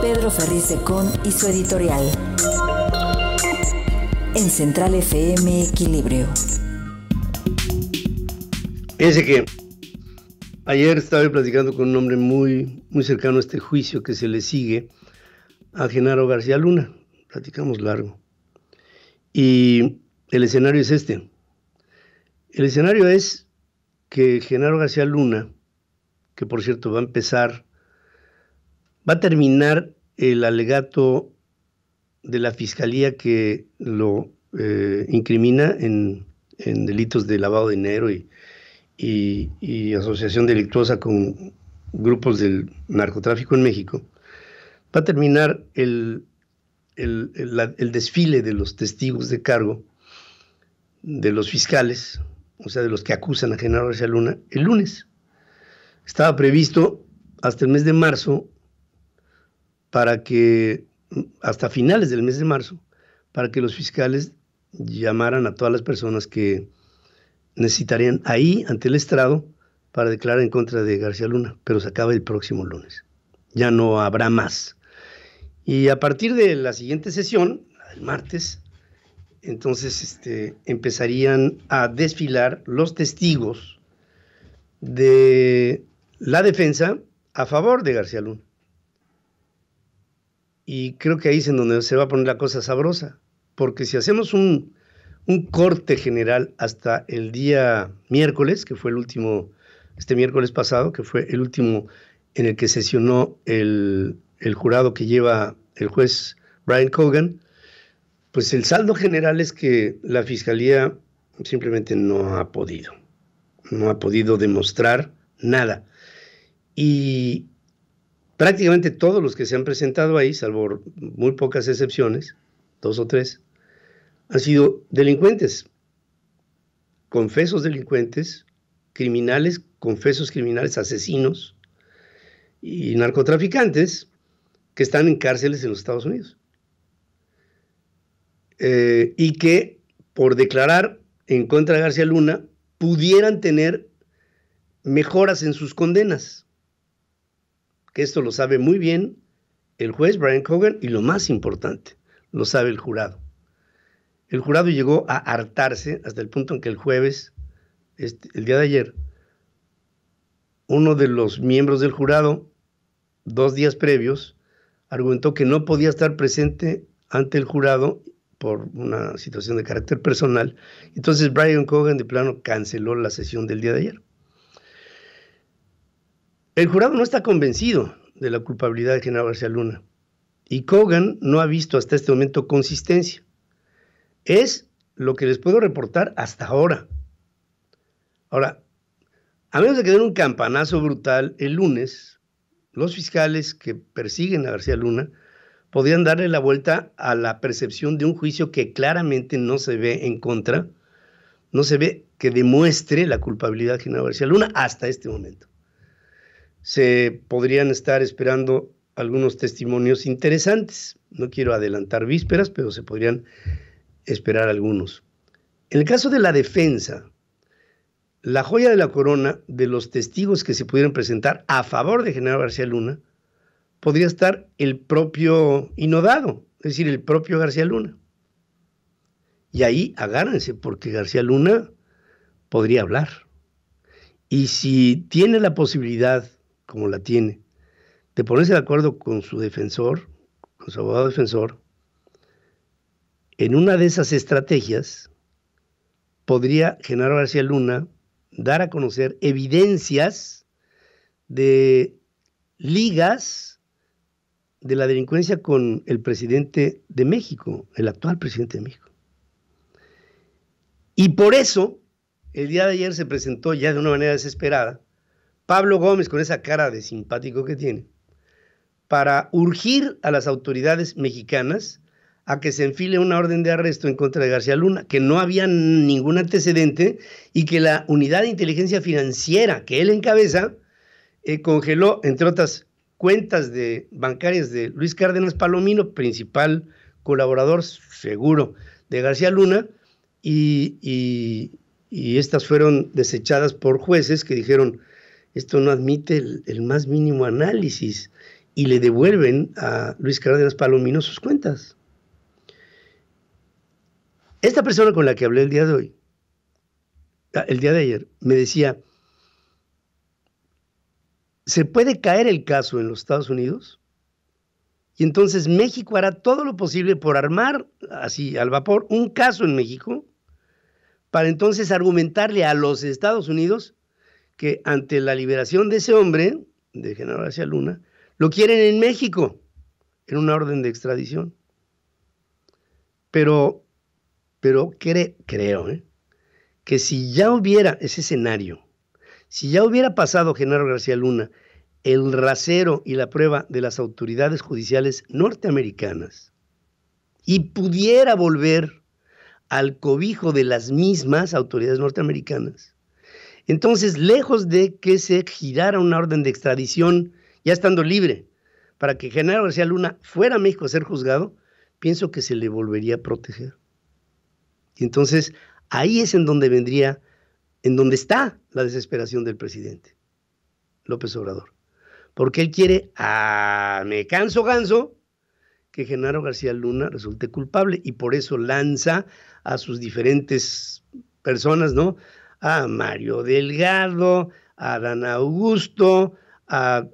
Pedro Ferriz de Con y su editorial. En Central FM Equilibrio. Fíjense que ayer estaba platicando con un hombre muy, muy cercano a este juicio que se le sigue a Genaro García Luna. Platicamos largo. Y el escenario es este. El escenario es que Genaro García Luna, que por cierto va a empezar Va a terminar el alegato de la fiscalía que lo eh, incrimina en, delitos de lavado de dinero y, asociación delictuosa con grupos del narcotráfico en México. Va a terminar el, el desfile de los testigos de cargo, de los fiscales, o sea, de los que acusan a Genaro García Luna, el lunes. Estaba previsto hasta el mes de marzo para que hasta finales del mes de marzo, para que los fiscales llamaran a todas las personas que necesitarían ahí ante el estrado para declarar en contra de García Luna, pero se acaba el próximo lunes. Ya no habrá más. Y a partir de la siguiente sesión, el martes, entonces este, empezarían a desfilar los testigos de la defensa a favor de García Luna. Y creo que ahí es en donde se va a poner la cosa sabrosa, porque si hacemos un, corte general hasta el día miércoles, que fue el último, este miércoles pasado, que fue el último en el que sesionó el, el jurado que lleva el juez Brian Cogan, pues el saldo general es que la Fiscalía simplemente no ha podido, no ha podido demostrar nada. Y, prácticamente todos los que se han presentado ahí, salvo muy pocas excepciones, dos o tres, han sido delincuentes, confesos delincuentes, criminales, confesos criminales, asesinos y narcotraficantes que están en cárceles en los Estados Unidos. Eh, y que por declarar en contra de García Luna pudieran tener mejoras en sus condenas esto lo sabe muy bien el juez Brian Cogan y lo más importante, lo sabe el jurado. El jurado llegó a hartarse hasta el punto en que el jueves, este, el día de ayer, uno de los miembros del jurado, dos días previos, argumentó que no podía estar presente ante el jurado por una situación de carácter personal. Entonces Brian Cogan de plano canceló la sesión del día de ayer. El jurado no está convencido de la culpabilidad de general García Luna y Kogan no ha visto hasta este momento consistencia. Es lo que les puedo reportar hasta ahora. Ahora, a menos de que den un campanazo brutal el lunes, los fiscales que persiguen a García Luna podrían darle la vuelta a la percepción de un juicio que claramente no se ve en contra, no se ve que demuestre la culpabilidad de general García Luna hasta este momento se podrían estar esperando algunos testimonios interesantes. No quiero adelantar vísperas, pero se podrían esperar algunos. En el caso de la defensa, la joya de la corona de los testigos que se pudieran presentar a favor de General García Luna podría estar el propio inodado, es decir, el propio García Luna. Y ahí agárrense, porque García Luna podría hablar. Y si tiene la posibilidad como la tiene, de ponerse de acuerdo con su defensor, con su abogado defensor, en una de esas estrategias podría Genaro García Luna dar a conocer evidencias de ligas de la delincuencia con el presidente de México, el actual presidente de México. Y por eso, el día de ayer se presentó ya de una manera desesperada Pablo Gómez, con esa cara de simpático que tiene, para urgir a las autoridades mexicanas a que se enfile una orden de arresto en contra de García Luna, que no había ningún antecedente y que la unidad de inteligencia financiera que él encabeza eh, congeló, entre otras cuentas de bancarias de Luis Cárdenas Palomino, principal colaborador seguro de García Luna, y estas fueron desechadas por jueces que dijeron, esto no admite el, más mínimo análisis y le devuelven a Luis Cárdenas Palomino sus cuentas. Esta persona con la que hablé el día de hoy, ah, el día de ayer, me decía, ¿se puede caer el caso en los Estados Unidos? Y entonces México hará todo lo posible por armar, así al vapor, un caso en México para entonces argumentarle a los Estados Unidos que ante la liberación de ese hombre, de Genaro García Luna, lo quieren en México, en una orden de extradición. Pero, pero creo ¿eh? que si ya hubiera ese escenario, si ya hubiera pasado Genaro García Luna, el rasero y la prueba de las autoridades judiciales norteamericanas y pudiera volver al cobijo de las mismas autoridades norteamericanas, entonces, lejos de que se girara una orden de extradición, ya estando libre, para que Genaro García Luna fuera a México a ser juzgado, pienso que se le volvería a proteger. Y entonces, ahí es en donde vendría, en donde está la desesperación del presidente López Obrador. Porque él quiere, a ah, me canso ganso, que Genaro García Luna resulte culpable y por eso lanza a sus diferentes personas, ¿no? a Mario Delgado, a Dan Augusto, a,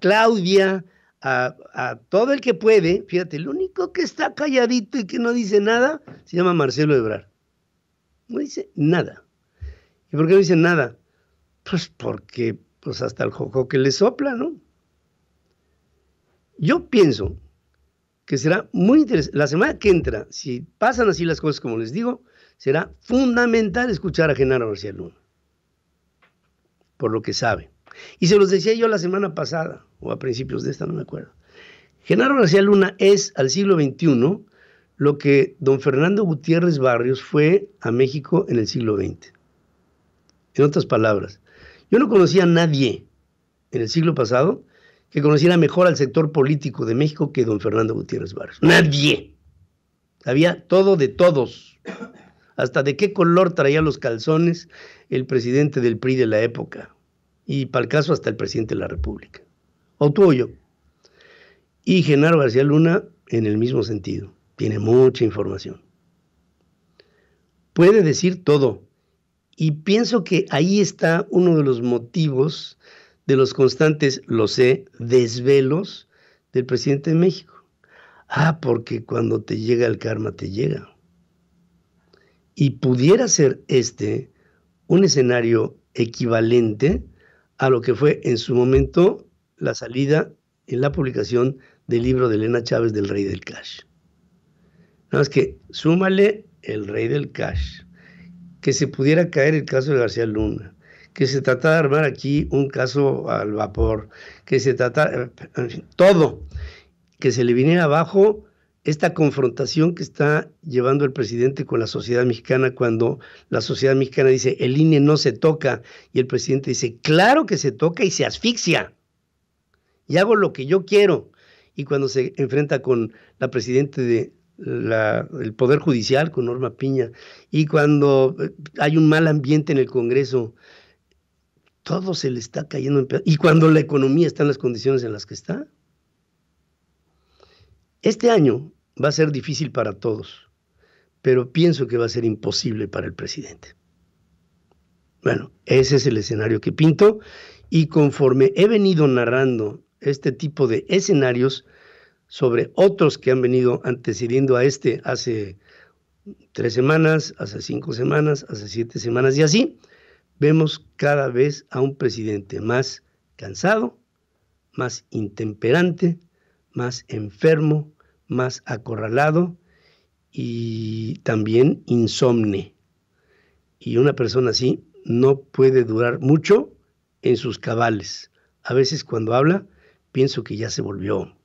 Claudia, a, todo el que puede. Fíjate, el único que está calladito y que no dice nada se llama Marcelo Ebrar. No dice nada. ¿Y por qué no dice nada? Pues porque pues hasta el jojo que le sopla, ¿no? Yo pienso que será muy interesante. La semana que entra, si pasan así las cosas como les digo, será fundamental escuchar a Genaro García Luna, por lo que sabe. Y se los decía yo la semana pasada, o a principios de esta, no me acuerdo. Genaro García Luna es al siglo XXI lo que don Fernando Gutiérrez Barrios fue a México en el siglo XX. En otras palabras, yo no conocía a nadie en el siglo pasado que conociera mejor al sector político de México que don Fernando Gutiérrez Barrios. Nadie. Había todo de todos hasta de qué color traía los calzones el presidente del PRI de la época, y para el caso hasta el presidente de la República, o tú o yo. Y Genaro García Luna en el mismo sentido, tiene mucha información. Puede decir todo, y pienso que ahí está uno de los motivos de los constantes, lo sé, desvelos del presidente de México. Ah, porque cuando te llega el karma, te llega. Y pudiera ser este un escenario equivalente a lo que fue en su momento la salida en la publicación del libro de Elena Chávez del Rey del Cash. Nada más que súmale el Rey del Cash, que se pudiera caer el caso de García Luna, que se tratara de armar aquí un caso al vapor, que se tratara, todo, que se le viniera abajo esta confrontación que está llevando el presidente con la sociedad mexicana cuando la sociedad mexicana dice el INE no se toca y el presidente dice claro que se toca y se asfixia y hago lo que yo quiero y cuando se enfrenta con la presidente de el Poder Judicial, con Norma Piña, y cuando eh, hay un mal ambiente en el Congreso, todo se le está cayendo en pedazos. Y cuando la economía está en las condiciones en las que está, este año va a ser difícil para todos, pero pienso que va a ser imposible para el presidente. Bueno, ese es el escenario que pinto y conforme he venido narrando este tipo de escenarios sobre otros que han venido antecediendo a este hace tres semanas, hace cinco semanas, hace siete semanas y así, vemos cada vez a un presidente más cansado, más intemperante, más enfermo, más acorralado y también insomne. Y una persona así no puede durar mucho en sus cabales. A veces cuando habla, pienso que ya se volvió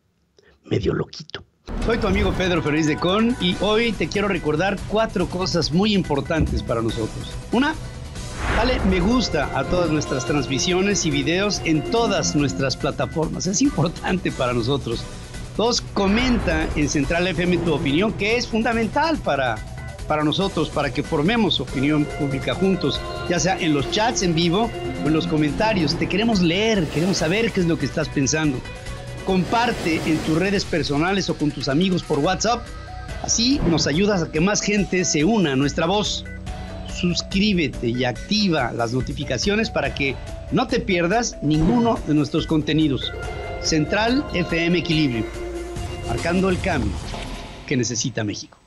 medio loquito. Soy tu amigo Pedro Ferriz de Con y hoy te quiero recordar cuatro cosas muy importantes para nosotros. Una, Dale me gusta a todas nuestras transmisiones y videos en todas nuestras plataformas. Es importante para nosotros. Vos comenta en Central FM tu opinión, que es fundamental para, para nosotros, para que formemos opinión pública juntos, ya sea en los chats en vivo o en los comentarios. Te queremos leer, queremos saber qué es lo que estás pensando. Comparte en tus redes personales o con tus amigos por WhatsApp. Así nos ayudas a que más gente se una a nuestra voz. Suscríbete y activa las notificaciones para que no te pierdas ninguno de nuestros contenidos. Central FM Equilibrio marcando el cambio que necesita México.